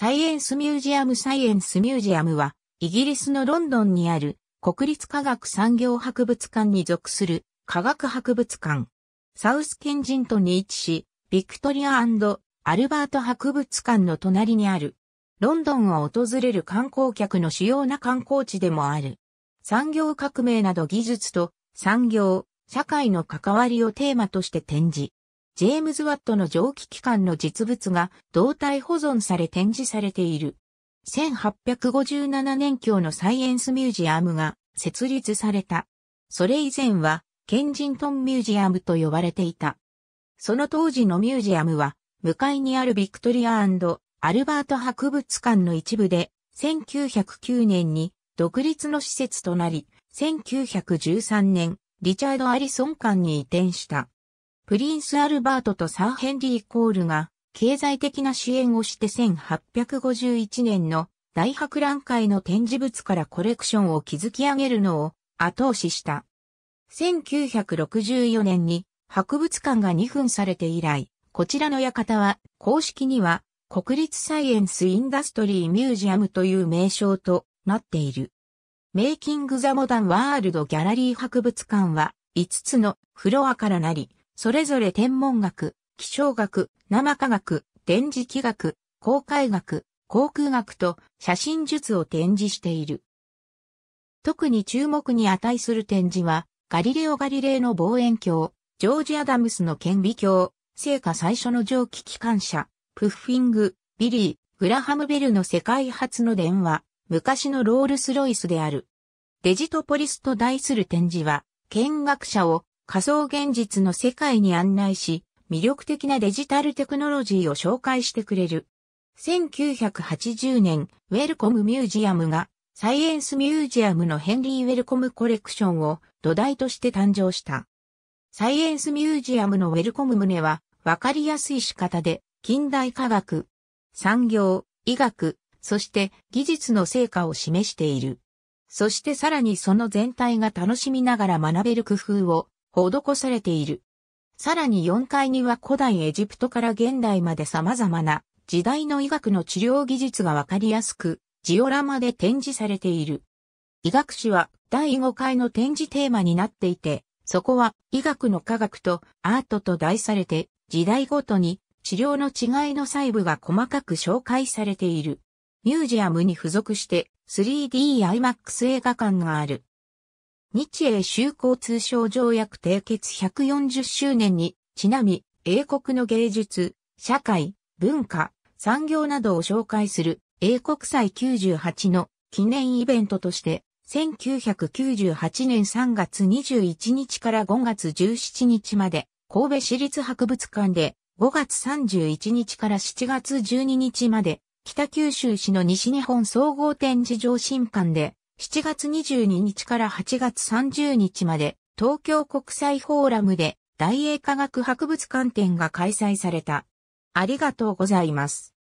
サイエンスミュージアムサイエンスミュージアムは、イギリスのロンドンにある国立科学産業博物館に属する科学博物館。サウスケンジントに位置し、ビクトリアアルバート博物館の隣にある。ロンドンを訪れる観光客の主要な観光地でもある。産業革命など技術と産業、社会の関わりをテーマとして展示。ジェームズ・ワットの蒸気機関の実物が胴体保存され展示されている。1857年強のサイエンスミュージアムが設立された。それ以前はケンジントンミュージアムと呼ばれていた。その当時のミュージアムは向かいにあるビクトリアアルバート博物館の一部で1909年に独立の施設となり1913年リチャード・アリソン館に移転した。プリンス・アルバートとサー・ヘンリー・コールが経済的な支援をして1851年の大博覧会の展示物からコレクションを築き上げるのを後押しした。1964年に博物館が2分されて以来、こちらの館は公式には国立サイエンス・インダストリー・ミュージアムという名称となっている。メイキング・ザ・モダン・ワールド・ギャラリー博物館は5つのフロアからなり、それぞれ天文学、気象学、生科学、電磁気学、航海学、航空学と写真術を展示している。特に注目に値する展示は、ガリレオ・ガリレイの望遠鏡、ジョージ・アダムスの顕微鏡、聖火最初の蒸気機関車、プッフィング、ビリー、グラハム・ベルの世界初の電話、昔のロールス・ロイスである。デジトポリスと題する展示は、見学者を仮想現実の世界に案内し、魅力的なデジタルテクノロジーを紹介してくれる。1980年、ウェルコムミュージアムが、サイエンスミュージアムのヘンリー・ウェルコムコレクションを土台として誕生した。サイエンスミュージアムのウェルコム胸は、わかりやすい仕方で、近代科学、産業、医学、そして技術の成果を示している。そしてさらにその全体が楽しみながら学べる工夫を施されている。さらに4階には古代エジプトから現代まで様々な時代の医学の治療技術がわかりやすく、ジオラマで展示されている。医学史は第5回の展示テーマになっていて、そこは医学の科学とアートと題されて、時代ごとに治療の違いの細部が細かく紹介されている。ミュージアムに付属して 3D IMAX 映画館がある。日英修好通商条約締結140周年にちなみ、英国の芸術、社会、文化、産業などを紹介する英国祭98の記念イベントとして、1998年3月21日から5月17日まで、神戸市立博物館で、5月31日から7月12日まで、北九州市の西日本総合展示場新館で、7月22日から8月30日まで東京国際フォーラムで大英科学博物館展が開催された。ありがとうございます。